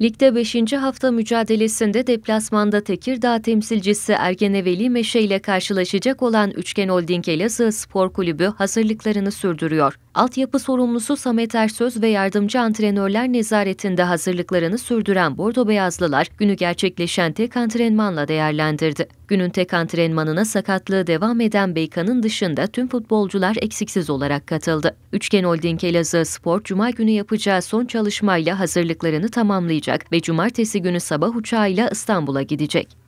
Ligde 5. hafta mücadelesinde deplasmanda Tekirdağ temsilcisi Ergeneveli Meşe ile karşılaşacak olan Üçgen Holding Elazığ Spor Kulübü hazırlıklarını sürdürüyor. Altyapı sorumlusu Samet Ersöz ve yardımcı antrenörler nezaretinde hazırlıklarını sürdüren Bordo Beyazlılar günü gerçekleşen tek antrenmanla değerlendirdi. Günün tek antrenmanına sakatlığı devam eden Beykan'ın dışında tüm futbolcular eksiksiz olarak katıldı. Üçgen Holding Elazığ Spor Cuma günü yapacağı son çalışmayla hazırlıklarını tamamlayacak alınacak ve cumartesi günü sabah uçağıyla İstanbul'a gidecek.